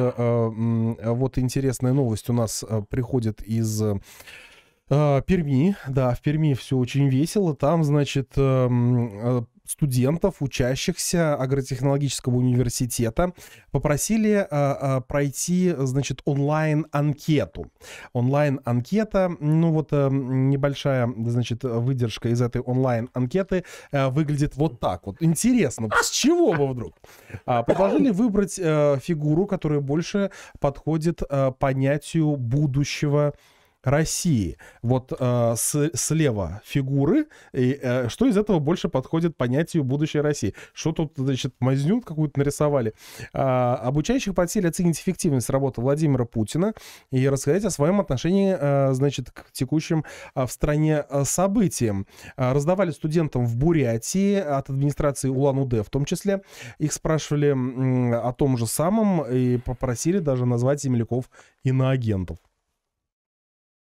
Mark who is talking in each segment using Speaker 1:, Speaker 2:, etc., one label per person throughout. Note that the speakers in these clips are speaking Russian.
Speaker 1: Э, э, вот интересная новость у нас э, приходит из а, Перми, да, в Перми все очень весело. Там, значит, эм, э, студентов, учащихся агротехнологического университета, попросили э, э, пройти, значит, онлайн-анкету. Онлайн-анкета, ну вот небольшая, значит, выдержка из этой онлайн-анкеты выглядит вот так вот. Интересно, с чего бы вдруг? А, предложили выбрать фигуру, которая больше подходит понятию будущего России. Вот э, с, слева фигуры. И, э, что из этого больше подходит понятию будущей России? Что тут, значит, мазню какую-то нарисовали? Э, обучающих подсели оценить эффективность работы Владимира Путина и рассказать о своем отношении, э, значит, к текущим э, в стране э, событиям. Э, раздавали студентам в Бурятии от администрации Улан-Удэ в том числе. Их спрашивали э, о том же самом и попросили даже назвать земляков иноагентов.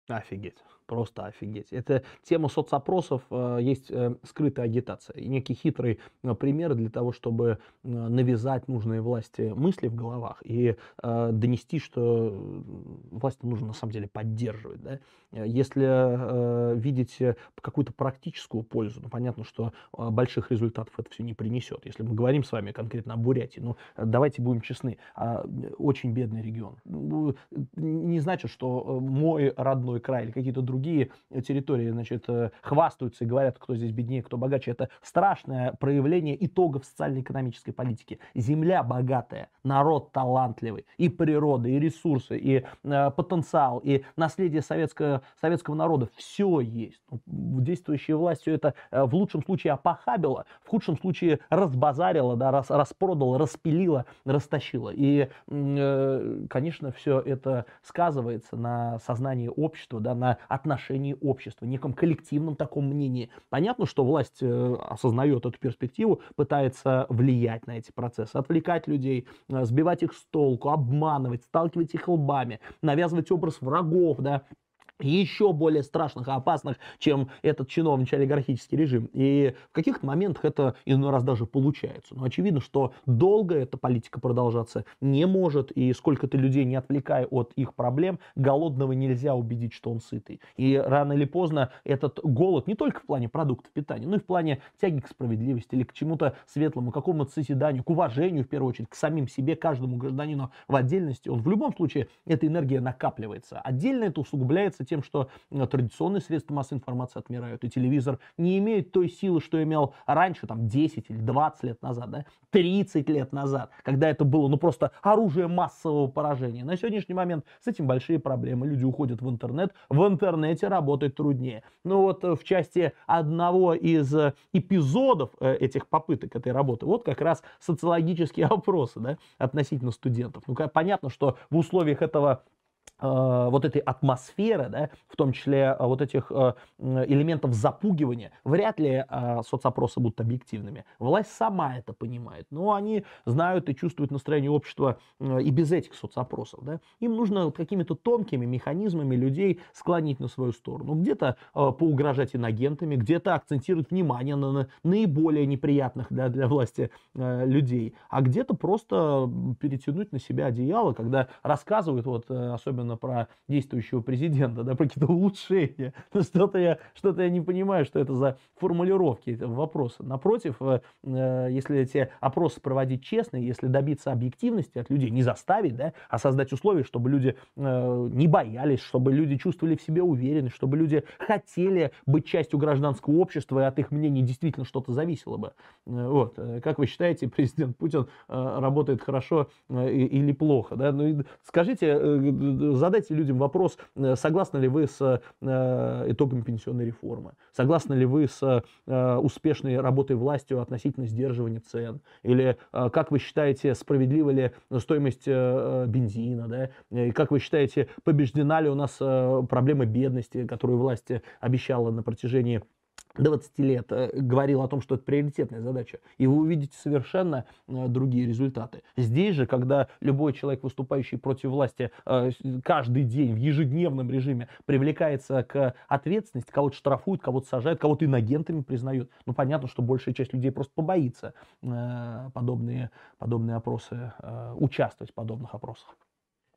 Speaker 2: I forget. Просто офигеть. Это тема соцопросов, э, есть э, скрытая агитация. И некий хитрый э, пример для того, чтобы навязать нужные власти мысли в головах и донести, что власти нужно на самом деле поддерживать. Да? Если видите какую-то практическую пользу, ну, понятно, что больших результатов это все не принесет. Если мы говорим с вами конкретно о Бурятии, ну, давайте будем честны, а, очень бедный регион. Ну, не значит, что мой родной край или какие-то другие другие э, территории, значит, э, хвастаются и говорят, кто здесь беднее, кто богаче. Это страшное проявление итогов социально-экономической политики. Земля богатая, народ талантливый, и природа, и ресурсы, и э, потенциал, и наследие советского, советского народа. Все есть. Ну, Действующая власть все это э, в лучшем случае опохабила, в худшем случае разбазарила, да, рас, распродала, распилила, растащила. И, э, конечно, все это сказывается на сознании общества, да, на от отношении общества, неком коллективном таком мнении. Понятно, что власть э, осознает эту перспективу, пытается влиять на эти процессы, отвлекать людей, э, сбивать их с толку, обманывать, сталкивать их лбами, навязывать образ врагов, да, еще более страшных и опасных, чем этот чиновничий олигархический режим. И в каких-то моментах это иной раз даже получается. Но очевидно, что долго эта политика продолжаться не может, и сколько ты людей не отвлекая от их проблем, голодного нельзя убедить, что он сытый. И рано или поздно этот голод не только в плане продуктов питания, но и в плане тяги к справедливости или к чему-то светлому, к какому-то созиданию, к уважению, в первую очередь, к самим себе, каждому гражданину в отдельности, он в любом случае, эта энергия накапливается. Отдельно это усугубляется объясняется тем, что э, традиционные средства массовой информации отмирают, и телевизор не имеет той силы, что имел раньше, там, 10 или 20 лет назад, да, 30 лет назад, когда это было, ну, просто оружие массового поражения. На сегодняшний момент с этим большие проблемы. Люди уходят в интернет, в интернете работать труднее. Ну, вот э, в части одного из э, эпизодов этих попыток этой работы, вот как раз социологические опросы, да, относительно студентов. Ну, понятно, что в условиях этого а, вот этой атмосферы, да, в том числе а, вот этих а, элементов запугивания, вряд ли соцопросы будут объективными. Власть сама это понимает, но они знают и чувствуют настроение общества и без этих соцопросов. Да. Им нужно какими-то тонкими механизмами людей склонить на свою сторону. Где-то поугрожать инагентами, где-то акцентировать внимание на наиболее неприятных для, для власти людей, а где-то просто перетянуть на себя одеяло, когда рассказывают, вот особенно особенно про действующего президента, да, про какие-то улучшения. Ну, что-то я, что-то я не понимаю, что это за формулировки это вопросы. Напротив, э, э, если эти опросы проводить честно, если добиться объективности от людей, не заставить, да, а создать условия, чтобы люди э, не боялись, чтобы люди чувствовали в себе уверенность, чтобы люди хотели быть частью гражданского общества, и от их мнений действительно что-то зависело бы. Вот. Как вы считаете, президент Путин работает хорошо или плохо? Да? Ну, скажите, задайте людям вопрос, э, согласны ли вы с э, итогами пенсионной реформы, согласны ли вы с э, успешной работой властью относительно сдерживания цен, или как вы считаете, справедлива ли стоимость бензина, да, и как вы считаете, побеждена ли у нас проблема бедности, которую власть обещала на протяжении 20 лет э, говорил о том, что это приоритетная задача, и вы увидите совершенно э, другие результаты. Здесь же, когда любой человек, выступающий против власти, э, каждый день в ежедневном режиме привлекается к ответственности, кого-то штрафуют, кого-то сажают, кого-то иногентами признают, ну понятно, что большая часть людей просто побоится подобные, подобные опросы, участвовать в подобных опросах.